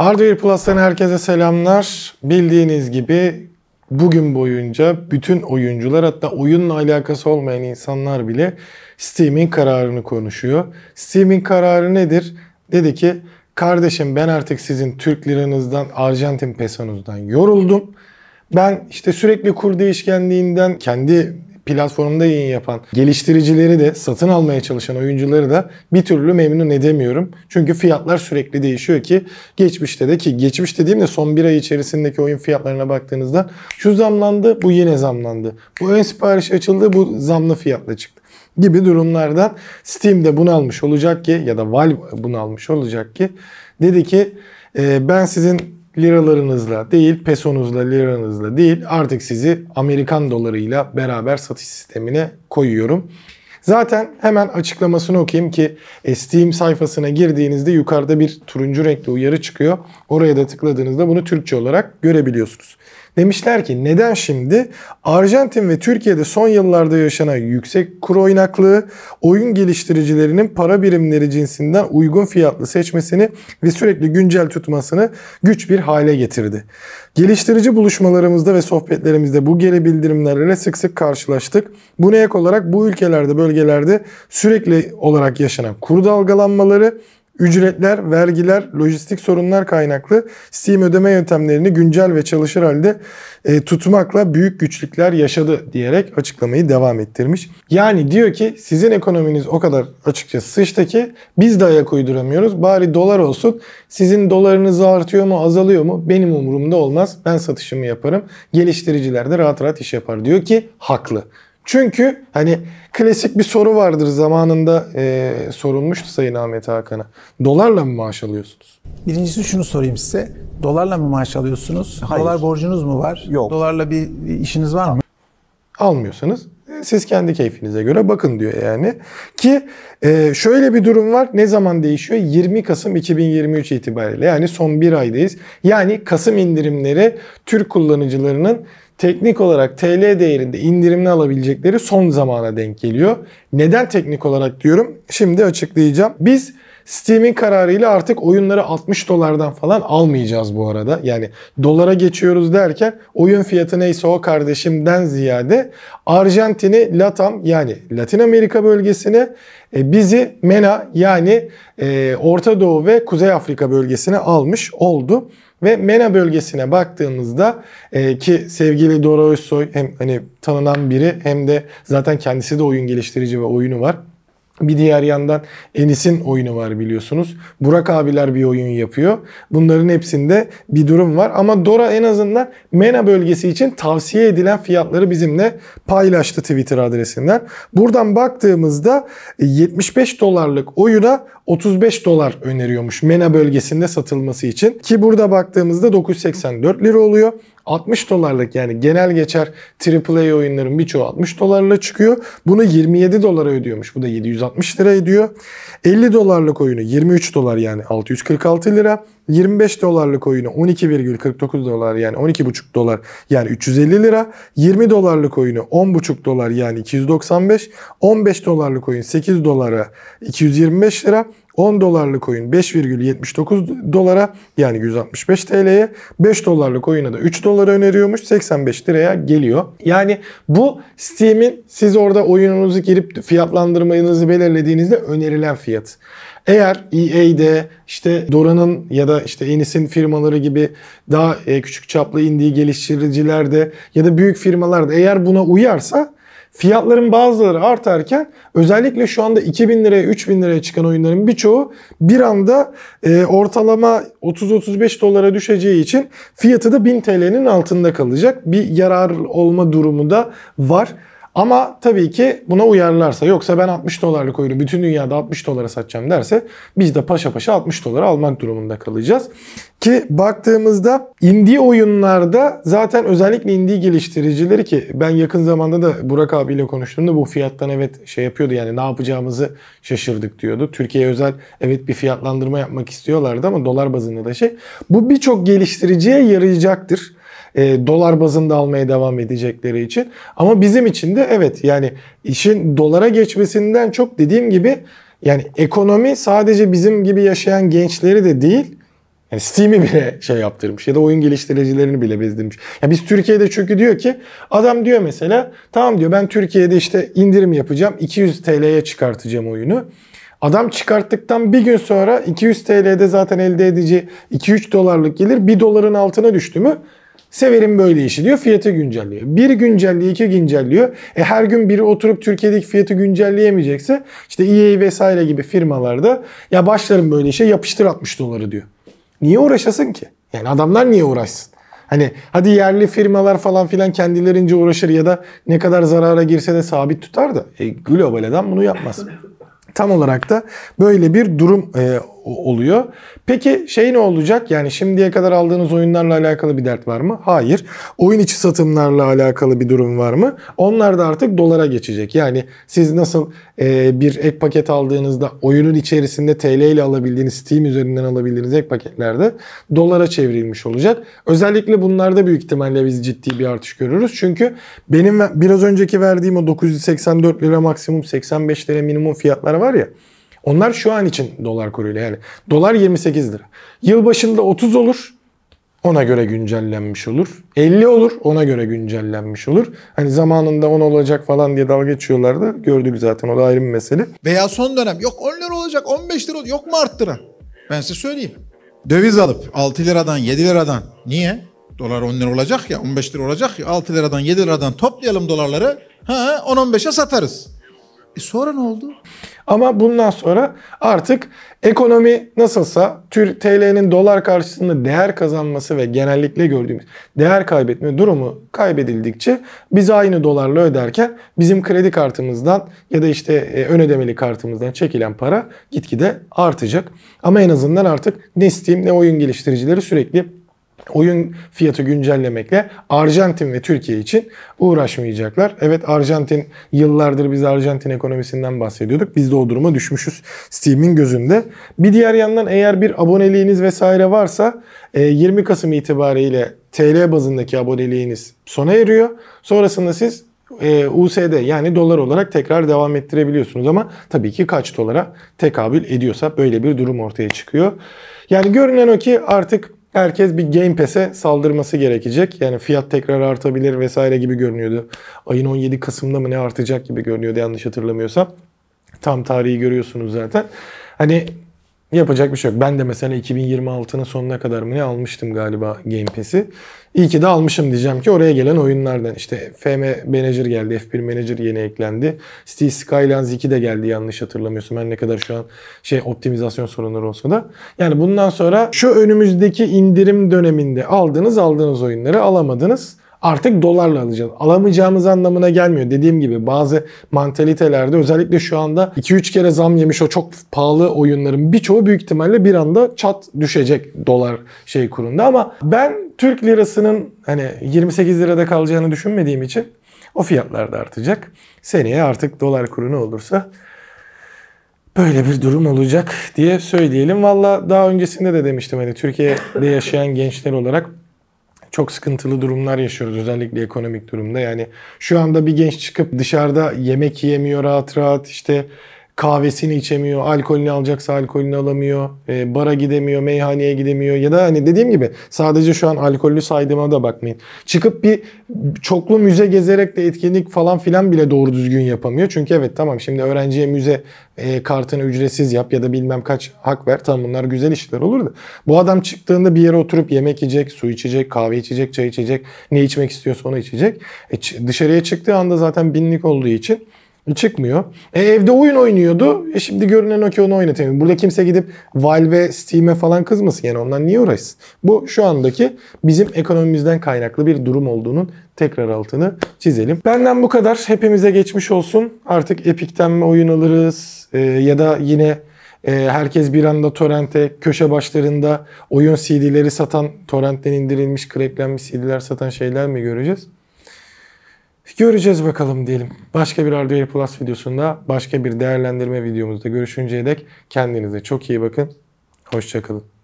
Hardware Plus'tan herkese selamlar. Bildiğiniz gibi bugün boyunca bütün oyuncular hatta oyunla alakası olmayan insanlar bile Steam'in kararını konuşuyor. Steam'in kararı nedir? Dedi ki kardeşim ben artık sizin Türk liranızdan, Arjantin pesonuzdan yoruldum. Ben işte sürekli kur değişkenliğinden kendi platformda yayın yapan geliştiricileri de satın almaya çalışan oyuncuları da bir türlü memnun edemiyorum. Çünkü fiyatlar sürekli değişiyor ki geçmişte de ki geçmiş dediğimde son bir ay içerisindeki oyun fiyatlarına baktığınızda şu zamlandı bu yine zamlandı. Bu ön sipariş açıldı bu zamlı fiyatla çıktı gibi durumlardan Steam de bunu almış olacak ki ya da Valve bunu almış olacak ki dedi ki e, ben sizin liralarınızla değil, pesonuzla, liranızla değil artık sizi Amerikan dolarıyla beraber satış sistemine koyuyorum. Zaten hemen açıklamasını okuyayım ki Steam sayfasına girdiğinizde yukarıda bir turuncu renkli uyarı çıkıyor. Oraya da tıkladığınızda bunu Türkçe olarak görebiliyorsunuz. Demişler ki neden şimdi Arjantin ve Türkiye'de son yıllarda yaşanan yüksek kur oynaklığı oyun geliştiricilerinin para birimleri cinsinden uygun fiyatlı seçmesini ve sürekli güncel tutmasını güç bir hale getirdi. Geliştirici buluşmalarımızda ve sohbetlerimizde bu geri bildirimlerle sık sık karşılaştık. Buna ek olarak bu ülkelerde bölgelerde sürekli olarak yaşanan kur dalgalanmaları Ücretler, vergiler, lojistik sorunlar kaynaklı Steam ödeme yöntemlerini güncel ve çalışır halde e, tutmakla büyük güçlükler yaşadı diyerek açıklamayı devam ettirmiş. Yani diyor ki sizin ekonominiz o kadar açıkçası sıçta ki biz de ayak uyduramıyoruz. Bari dolar olsun. Sizin dolarınız artıyor mu azalıyor mu benim umurumda olmaz. Ben satışımı yaparım. Geliştiriciler de rahat rahat iş yapar diyor ki haklı. Çünkü hani klasik bir soru vardır zamanında e, sorulmuştu Sayın Ahmet Hakan'a. Dolarla mı maaş alıyorsunuz? Birincisi şunu sorayım size. Dolarla mı maaş alıyorsunuz? Hayır. Dolar borcunuz mu var? Yok. Dolarla bir işiniz var mı? Almıyorsanız e, siz kendi keyfinize göre bakın diyor yani. Ki e, şöyle bir durum var. Ne zaman değişiyor? 20 Kasım 2023 itibariyle. Yani son bir aydayız. Yani Kasım indirimleri Türk kullanıcılarının teknik olarak TL değerinde indirimli alabilecekleri son zamana denk geliyor. Neden teknik olarak diyorum? Şimdi açıklayacağım. Biz Steam'in kararıyla artık oyunları 60 dolardan falan almayacağız bu arada. Yani dolara geçiyoruz derken oyun fiyatı neyse o kardeşimden ziyade Arjantin'i Latam yani Latin Amerika bölgesine e, bizi MENA yani e, Orta Doğu ve Kuzey Afrika bölgesine almış oldu. Ve MENA bölgesine baktığımızda e, ki sevgili Dora Özsoy hem hani tanınan biri hem de zaten kendisi de oyun geliştirici ve oyunu var. Bir diğer yandan Enis'in oyunu var biliyorsunuz. Burak abiler bir oyun yapıyor. Bunların hepsinde bir durum var. Ama Dora en azından MENA bölgesi için tavsiye edilen fiyatları bizimle paylaştı Twitter adresinden. Buradan baktığımızda 75 dolarlık oyuna 35 dolar öneriyormuş MENA bölgesinde satılması için. Ki burada baktığımızda 984 lira oluyor. 60 dolarlık yani genel geçer AAA oyunların birçoğu 60 dolarla çıkıyor. Bunu 27 dolara ödüyormuş. Bu da 760 lira ediyor. 50 dolarlık oyunu 23 dolar yani 646 lira. 25 dolarlık oyunu 12,49 dolar yani 12,5 dolar yani 350 lira. 20 dolarlık oyunu 10,5 dolar yani 295. 15 dolarlık oyun 8 dolara 225 lira. 10 dolarlık oyun 5,79 dolara yani 165 TL'ye 5 dolarlık oyuna da 3 dolara öneriyormuş 85 liraya geliyor. Yani bu Steam'in siz orada oyununuzu girip fiyatlandırmanızı belirlediğinizde önerilen fiyat. Eğer EA'de işte Dora'nın ya da işte Enis'in firmaları gibi daha e, küçük çaplı indiği geliştiricilerde ya da büyük firmalarda eğer buna uyarsa Fiyatların bazıları artarken özellikle şu anda 2000 liraya 3000 liraya çıkan oyunların birçoğu bir anda e, ortalama 30-35 dolara düşeceği için fiyatı da 1000 TL'nin altında kalacak. Bir yarar olma durumu da var. Ama tabii ki buna uyarlarsa yoksa ben 60 dolarlık oyunu bütün dünyada 60 dolara satacağım derse biz de paşa paşa 60 dolara almak durumunda kalacağız. Ki baktığımızda indie oyunlarda zaten özellikle indie geliştiricileri ki ben yakın zamanda da Burak abiyle konuştuğumda bu fiyattan evet şey yapıyordu yani ne yapacağımızı şaşırdık diyordu. Türkiye özel evet bir fiyatlandırma yapmak istiyorlardı ama dolar bazında da şey. Bu birçok geliştiriciye yarayacaktır e, dolar bazında almaya devam edecekleri için. Ama bizim için de evet yani işin dolara geçmesinden çok dediğim gibi yani ekonomi sadece bizim gibi yaşayan gençleri de değil yani Steam'i bile şey yaptırmış ya da oyun geliştiricilerini bile bezdirmiş. Ya biz Türkiye'de çünkü diyor ki adam diyor mesela tamam diyor ben Türkiye'de işte indirim yapacağım 200 TL'ye çıkartacağım oyunu. Adam çıkarttıktan bir gün sonra 200 TL'de zaten elde edici 2-3 dolarlık gelir 1 doların altına düştü mü Severim böyle işi diyor. Fiyatı güncelliyor. Bir güncelliyor, iki güncelliyor. E her gün biri oturup Türkiye'deki fiyatı güncelleyemeyecekse işte EA vesaire gibi firmalarda ya başlarım böyle işe yapıştır 60 doları diyor. Niye uğraşasın ki? Yani adamlar niye uğraşsın? Hani hadi yerli firmalar falan filan kendilerince uğraşır ya da ne kadar zarara girse de sabit tutar da e, global adam bunu yapmaz. Tam olarak da böyle bir durum e, oluyor. Peki şey ne olacak? Yani şimdiye kadar aldığınız oyunlarla alakalı bir dert var mı? Hayır. Oyun içi satımlarla alakalı bir durum var mı? Onlar da artık dolara geçecek. Yani siz nasıl e, bir ek paket aldığınızda oyunun içerisinde TL ile alabildiğiniz, Steam üzerinden alabildiğiniz ek paketlerde dolara çevrilmiş olacak. Özellikle bunlarda büyük ihtimalle biz ciddi bir artış görürüz. Çünkü benim biraz önceki verdiğim o 984 lira maksimum 85 lira minimum fiyatlar var ya. Onlar şu an için dolar kuruyla yani. Dolar 28 lira. yılbaşında 30 olur. Ona göre güncellenmiş olur. 50 olur. Ona göre güncellenmiş olur. Hani zamanında 10 olacak falan diye dalga geçiyorlardı. Gördük zaten o da ayrı bir mesele. Veya son dönem yok 10 lira olacak 15 lira yok mu arttıran? Ben size söyleyeyim. Döviz alıp 6 liradan 7 liradan niye? Dolar 10 lira olacak ya 15 lira olacak ya 6 liradan 7 liradan toplayalım dolarları. Ha 10-15'e satarız. E sonra ne oldu? Ama bundan sonra artık ekonomi nasılsa TL'nin dolar karşısında değer kazanması ve genellikle gördüğümüz değer kaybetme durumu kaybedildikçe biz aynı dolarla öderken bizim kredi kartımızdan ya da işte e, ön ödemeli kartımızdan çekilen para gitgide artacak. Ama en azından artık ne Steam ne oyun geliştiricileri sürekli oyun fiyatı güncellemekle Arjantin ve Türkiye için uğraşmayacaklar. Evet Arjantin yıllardır biz Arjantin ekonomisinden bahsediyorduk. Biz de o duruma düşmüşüz Steam'in gözünde. Bir diğer yandan eğer bir aboneliğiniz vesaire varsa 20 e, Kasım itibariyle TL bazındaki aboneliğiniz sona eriyor. Sonrasında siz e, USD yani dolar olarak tekrar devam ettirebiliyorsunuz ama tabii ki kaç dolara tekabül ediyorsa böyle bir durum ortaya çıkıyor. Yani görünen o ki artık herkes bir Game Pass'e saldırması gerekecek. Yani fiyat tekrar artabilir vesaire gibi görünüyordu. Ayın 17 Kasım'da mı ne artacak gibi görünüyordu yanlış hatırlamıyorsam. Tam tarihi görüyorsunuz zaten. Hani Yapacak bir şey yok. Ben de mesela 2026'nın sonuna kadar mı ne almıştım galiba Game Pass'i. İyi ki de almışım diyeceğim ki oraya gelen oyunlardan. işte FM Manager geldi, F1 Manager yeni eklendi. Steel Skylands 2 de geldi yanlış hatırlamıyorsun. Ben ne kadar şu an şey optimizasyon sorunları olsa da. Yani bundan sonra şu önümüzdeki indirim döneminde aldınız aldığınız oyunları alamadınız artık dolarla alacağız. Alamayacağımız anlamına gelmiyor. Dediğim gibi bazı mantalitelerde özellikle şu anda 2-3 kere zam yemiş o çok pahalı oyunların birçoğu büyük ihtimalle bir anda çat düşecek dolar şey kurunda ama ben Türk lirasının hani 28 lirada kalacağını düşünmediğim için o fiyatlar da artacak. Seneye artık dolar kuru ne olursa böyle bir durum olacak diye söyleyelim. Valla daha öncesinde de demiştim hani Türkiye'de yaşayan gençler olarak çok sıkıntılı durumlar yaşıyoruz özellikle ekonomik durumda. Yani şu anda bir genç çıkıp dışarıda yemek yiyemiyor rahat rahat işte kahvesini içemiyor, alkolünü alacaksa alkolünü alamıyor, e, bara gidemiyor, meyhaneye gidemiyor ya da hani dediğim gibi sadece şu an alkollü saydığıma da bakmayın. Çıkıp bir çoklu müze gezerek de etkinlik falan filan bile doğru düzgün yapamıyor. Çünkü evet tamam şimdi öğrenciye müze e, kartını ücretsiz yap ya da bilmem kaç hak ver. Tamam bunlar güzel işler olur da. Bu adam çıktığında bir yere oturup yemek yiyecek, su içecek, kahve içecek, çay içecek, ne içmek istiyorsa onu içecek. E, dışarıya çıktığı anda zaten binlik olduğu için Çıkmıyor. E, evde oyun oynuyordu. E, şimdi görünen o ki onu oynatamıyor. Burada kimse gidip Valve, Steam'e falan kızmasın. Yani ondan niye uğraşsın? Bu şu andaki bizim ekonomimizden kaynaklı bir durum olduğunun tekrar altını çizelim. Benden bu kadar. Hepimize geçmiş olsun. Artık Epic'ten mi oyun alırız? E, ya da yine e, herkes bir anda torrente köşe başlarında oyun CD'leri satan, torrentten indirilmiş, cracklenmiş CD'ler satan şeyler mi göreceğiz? Göreceğiz bakalım diyelim. Başka bir Arduino Plus videosunda, başka bir değerlendirme videomuzda görüşünceye dek kendinize çok iyi bakın. Hoşçakalın.